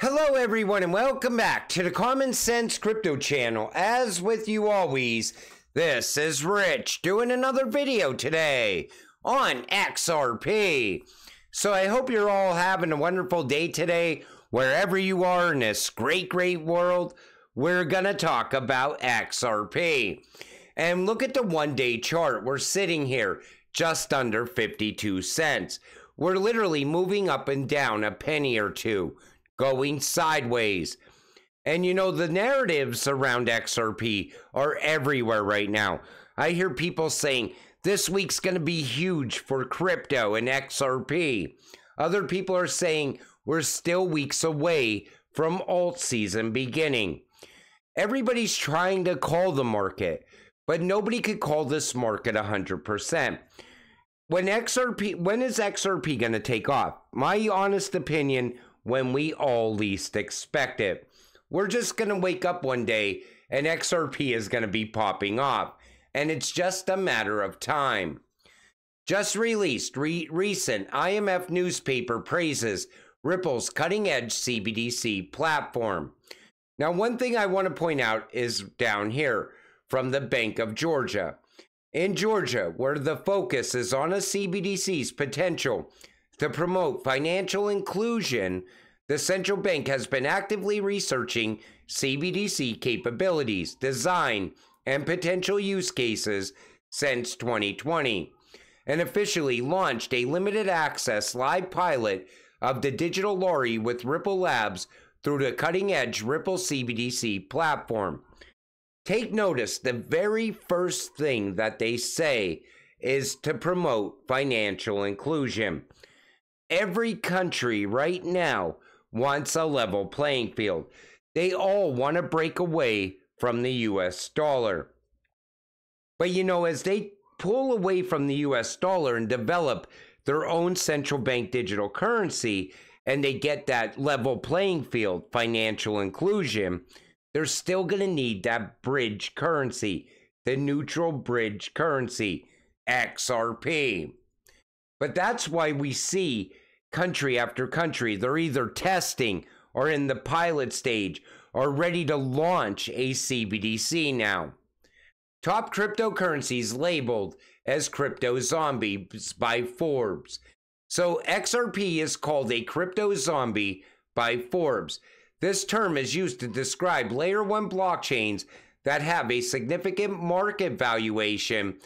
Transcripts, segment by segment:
Hello, everyone, and welcome back to the Common Sense Crypto Channel. As with you always, this is Rich doing another video today on XRP. So I hope you're all having a wonderful day today, wherever you are in this great, great world. We're going to talk about XRP. And look at the one day chart. We're sitting here just under 52 cents. We're literally moving up and down a penny or two going sideways. And you know, the narratives around XRP are everywhere right now. I hear people saying this week's going to be huge for crypto and XRP. Other people are saying we're still weeks away from alt season beginning. Everybody's trying to call the market, but nobody could call this market 100%. When XRP when is XRP going to take off? My honest opinion, when we all least expect it. We're just going to wake up one day and XRP is going to be popping off, and it's just a matter of time. Just released re recent IMF newspaper praises Ripple's cutting edge CBDC platform. Now, one thing I want to point out is down here from the Bank of Georgia. In Georgia, where the focus is on a CBDC's potential to promote financial inclusion, the central bank has been actively researching CBDC capabilities, design, and potential use cases since 2020 and officially launched a limited access live pilot of the digital lorry with Ripple Labs through the cutting edge Ripple CBDC platform. Take notice the very first thing that they say is to promote financial inclusion. Every country right now wants a level playing field. They all want to break away from the US dollar. But you know, as they pull away from the US dollar and develop their own central bank digital currency, and they get that level playing field, financial inclusion, they're still going to need that bridge currency, the neutral bridge currency, XRP. But that's why we see country after country. They're either testing or in the pilot stage or ready to launch a CBDC now. Top cryptocurrencies labeled as crypto zombies by Forbes. So XRP is called a crypto zombie by Forbes. This term is used to describe layer 1 blockchains that have a significant market valuation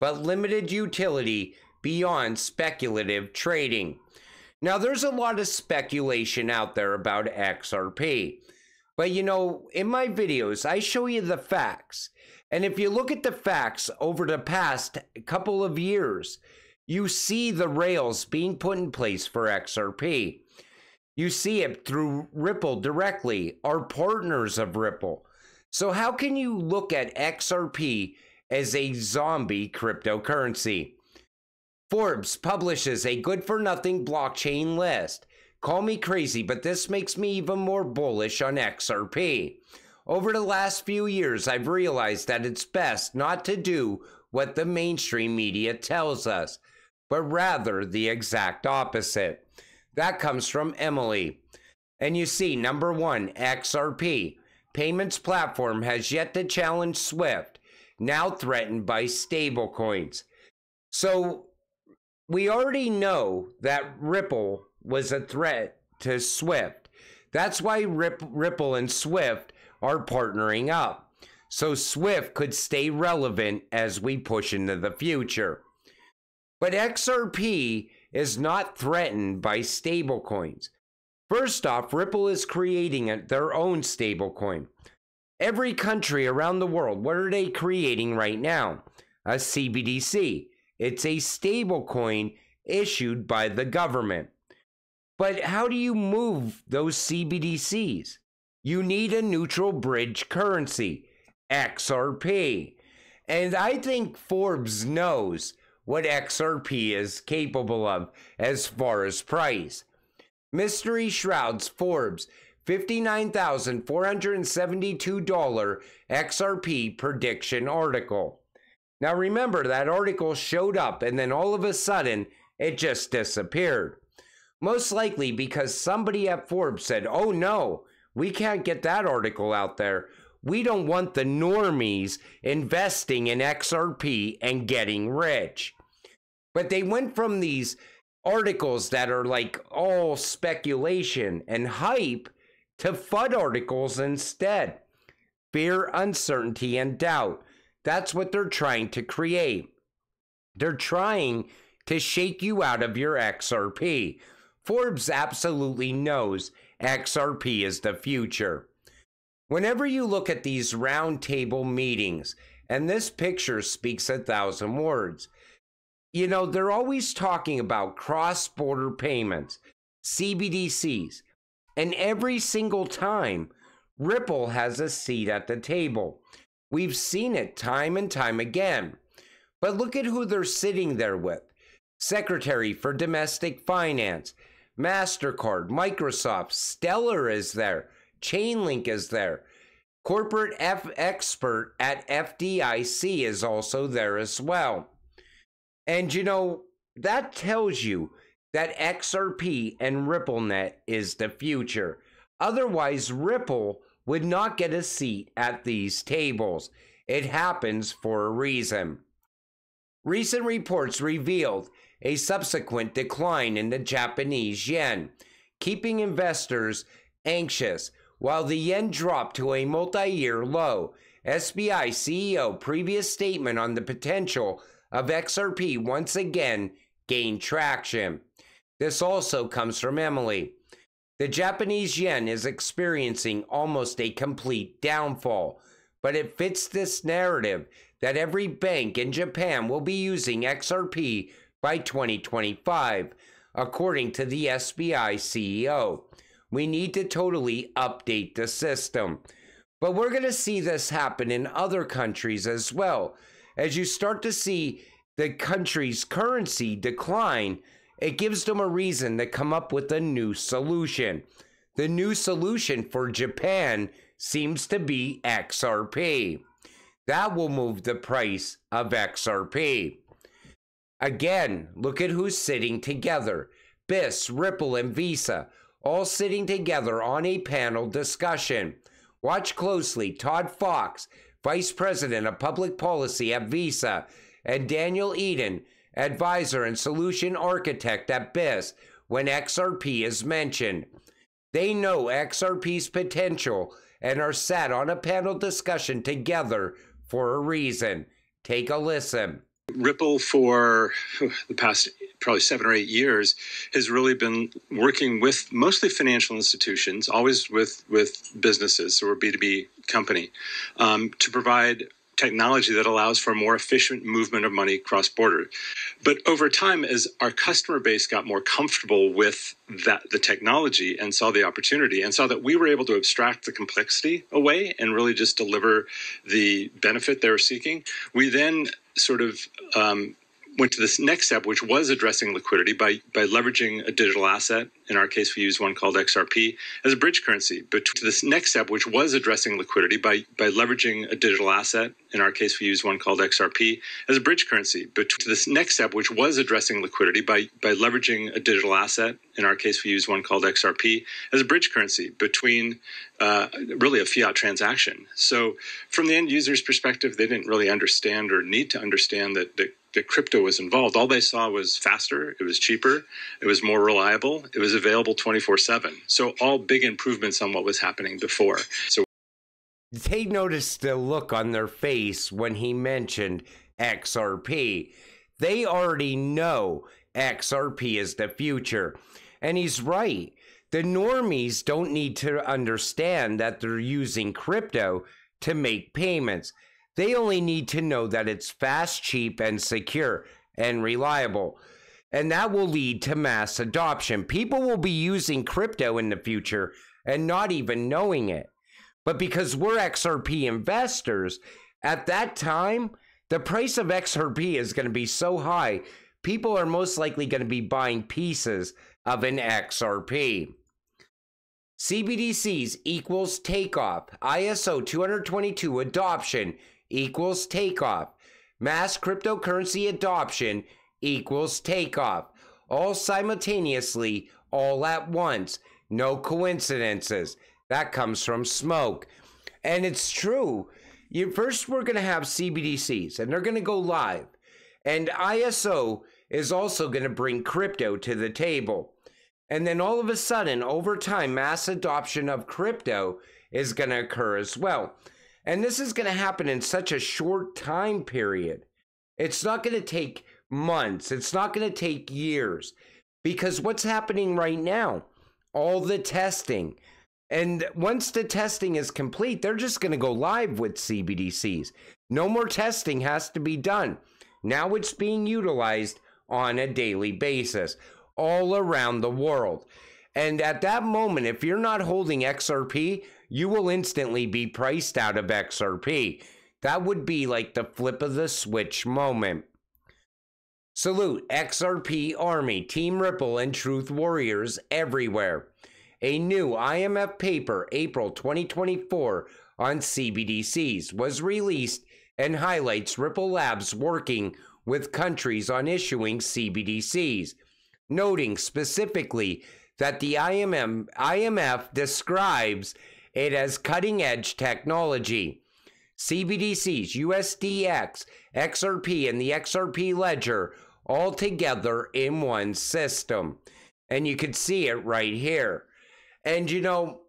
but limited utility beyond speculative trading. Now, there's a lot of speculation out there about XRP, but you know, in my videos, I show you the facts. And if you look at the facts over the past couple of years, you see the rails being put in place for XRP. You see it through Ripple directly, our partners of Ripple. So, how can you look at XRP as a zombie cryptocurrency? Forbes publishes a good for nothing blockchain list. Call me crazy, but this makes me even more bullish on XRP. Over the last few years, I've realized that it's best not to do what the mainstream media tells us, but rather the exact opposite. That comes from Emily. And you see, number one, XRP. Payments platform has yet to challenge SWIFT, now threatened by stablecoins. So we already know that Ripple was a threat to Swift. That's why Rip, Ripple and Swift are partnering up. So Swift could stay relevant as we push into the future. But XRP is not threatened by stablecoins. First off, Ripple is creating their own stablecoin. Every country around the world, what are they creating right now? A CBDC. It's a stablecoin issued by the government. But how do you move those CBDCs? You need a neutral bridge currency, XRP. And I think Forbes knows what XRP is capable of as far as price. Mystery Shrouds Forbes $59,472 XRP prediction article. Now remember, that article showed up and then all of a sudden it just disappeared. Most likely because somebody at Forbes said, oh no, we can't get that article out there. We don't want the normies investing in XRP and getting rich. But they went from these articles that are like all speculation and hype to FUD articles instead. Fear, uncertainty, and doubt. That's what they're trying to create. They're trying to shake you out of your XRP. Forbes absolutely knows XRP is the future. Whenever you look at these roundtable meetings, and this picture speaks a thousand words, you know, they're always talking about cross border payments, CBDCs, and every single time, Ripple has a seat at the table. We've seen it time and time again. But look at who they're sitting there with Secretary for Domestic Finance, MasterCard, Microsoft, Stellar is there, Chainlink is there. Corporate F expert at FDIC is also there as well. And you know, that tells you that XRP and RippleNet is the future. Otherwise, Ripple would not get a seat at these tables. It happens for a reason. Recent reports revealed a subsequent decline in the Japanese yen, keeping investors anxious. While the yen dropped to a multi year low, SBI CEO previous statement on the potential of XRP once again gained traction. This also comes from Emily. The Japanese yen is experiencing almost a complete downfall, but it fits this narrative that every bank in Japan will be using XRP by 2025, according to the SBI CEO. We need to totally update the system. But we're going to see this happen in other countries as well. As you start to see the country's currency decline, it gives them a reason to come up with a new solution. The new solution for Japan seems to be XRP. That will move the price of XRP. Again, look at who's sitting together BIS, Ripple, and Visa, all sitting together on a panel discussion. Watch closely Todd Fox, Vice President of Public Policy at Visa, and Daniel Eden, advisor, and solution architect at BIS when XRP is mentioned. They know XRP's potential and are sat on a panel discussion together for a reason. Take a listen. Ripple for the past probably seven or eight years has really been working with mostly financial institutions, always with with businesses, so B two B company, um, to provide technology that allows for more efficient movement of money cross border. But over time, as our customer base got more comfortable with that the technology and saw the opportunity and saw that we were able to abstract the complexity away and really just deliver the benefit they were seeking, we then sort of um, went to this next step, which was addressing liquidity by, by leveraging a digital asset. In our case, we used one called XRP as a bridge currency. But to this next step, which was addressing liquidity by, by leveraging a digital asset. In our case, we used one called XRP as a bridge currency. But to this next step, which was addressing liquidity by, by leveraging a digital asset. In our case, we used one called XRP as a bridge currency between uh, really a fiat transaction. So from the end user's perspective, they didn't really understand or need to understand that, that that crypto was involved. All they saw was faster, it was cheaper, it was more reliable, it was available 24 7. So, all big improvements on what was happening before. So, they noticed the look on their face when he mentioned XRP. They already know XRP is the future. And he's right. The normies don't need to understand that they're using crypto to make payments. They only need to know that it's fast, cheap, and secure and reliable. And that will lead to mass adoption. People will be using crypto in the future and not even knowing it. But because we're XRP investors, at that time, the price of XRP is going to be so high, people are most likely going to be buying pieces of an XRP. CBDCs equals takeoff, ISO 222 adoption, equals takeoff. Mass cryptocurrency adoption equals takeoff. All simultaneously, all at once. No coincidences. That comes from smoke. And it's true. You, first, we're going to have CBDCs, and they're going to go live. And ISO is also going to bring crypto to the table. And then all of a sudden, over time, mass adoption of crypto is going to occur as well. And this is going to happen in such a short time period. It's not going to take months, it's not going to take years because what's happening right now? All the testing. And once the testing is complete, they're just going to go live with CBDCs. No more testing has to be done. Now it's being utilized on a daily basis all around the world. And at that moment, if you're not holding XRP, you will instantly be priced out of XRP. That would be like the flip of the switch moment. Salute XRP Army, Team Ripple, and Truth Warriors everywhere. A new IMF paper, April 2024, on CBDCs was released and highlights Ripple Labs working with countries on issuing CBDCs, noting specifically that the IMF describes it has cutting edge technology. CBDCs, USDX, XRP, and the XRP ledger all together in one system. And you can see it right here. And you know,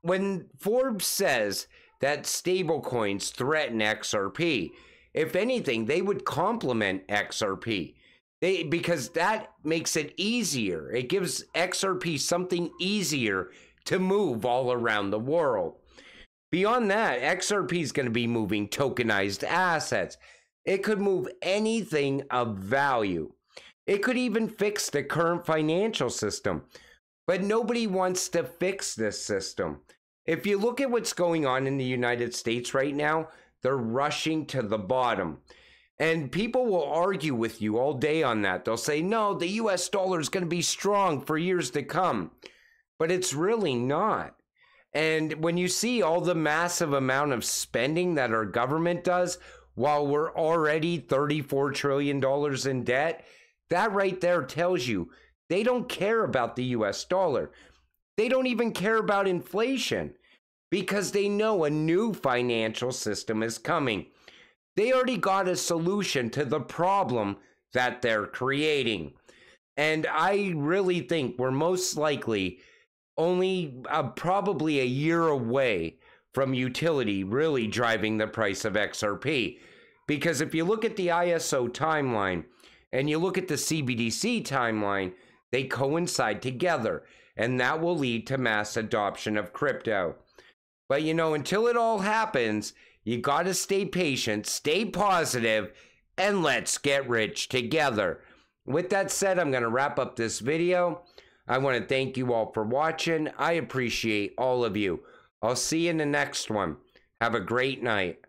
when Forbes says that stablecoins threaten XRP, if anything, they would complement XRP. They because that makes it easier. It gives XRP something easier to move all around the world. Beyond that, XRP is going to be moving tokenized assets. It could move anything of value. It could even fix the current financial system. But nobody wants to fix this system. If you look at what's going on in the United States right now, they're rushing to the bottom. And people will argue with you all day on that. They'll say, no, the US dollar is going to be strong for years to come but it's really not. And when you see all the massive amount of spending that our government does while we're already $34 trillion in debt, that right there tells you they don't care about the US dollar. They don't even care about inflation because they know a new financial system is coming. They already got a solution to the problem that they're creating. And I really think we're most likely only uh, probably a year away from utility really driving the price of XRP. Because if you look at the ISO timeline and you look at the CBDC timeline, they coincide together, and that will lead to mass adoption of crypto. But you know, until it all happens, you got to stay patient, stay positive, and let's get rich together. With that said, I'm going to wrap up this video. I want to thank you all for watching. I appreciate all of you. I'll see you in the next one. Have a great night.